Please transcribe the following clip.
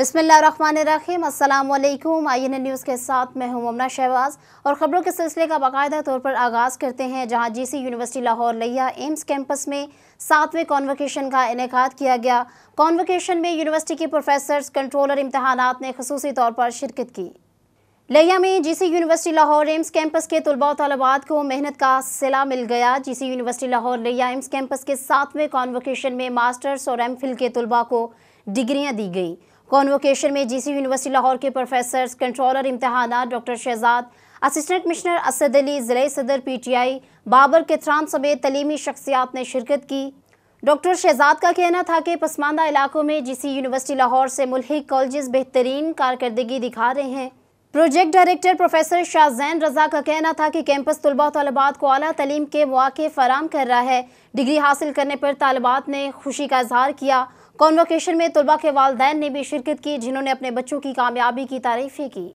बिसमीम अल्लाम I N news के साथ मैं हूं ममना शहबाज और ख़बरों के सिलसिले का बाकायदा तौर पर आगाज़ करते हैं जहां जीसी यूनिवर्सिटी लाहौर लिया एम्स कैंपस में सातवें कॉन्वकेशन का इनका किया गया कॉन्वकेशन में यूनिवर्सिटी के प्रोफेसर्स कंट्रोलर इम्तहाना ने खसूस तौर पर शिरकत की लिया में सी यूनिवर्सिटी लाहौर एम्स कैंपस के तलबा तलबात को मेहनत का सिला मिल गया सी यूनिवर्सिटी लाहौर लिया एम्स कैंपस के सातवें कॉन्वकेशन में मास्टर्स और एम के तलबा को डिग्रियाँ दी गई कॉन्वोकेशन में जीसी यूनिवर्सिटी लाहौर के प्रोफेसर कंट्रोलर इम्तहान doctor Shahzad assistant commissioner Asad Ali ज़िले सदर पीटीआई बाबर केथराम समेत तलीमी शख्सियात ने शिरकत की डॉक्टर शहजाद का कहना था कि पसमानदा इलाकों में जीसी यूनिवर्सिटी लाहौर से मुल्क कॉलेज बेहतरीन कारकर्दगी दिखा रहे हैं project director professor Shahzain Raza का कहना था कि कैंपस तलबा तलबात को अला तलीम के मौके फराम कर रहा है डिग्री हासिल करने पर तलबात ने खुशी का इजहार किया कॉन्वोकेशन में तलबा के वालदेन ने भी शिरकत की जिन्होंने अपने बच्चों की कामयाबी की तारीफें की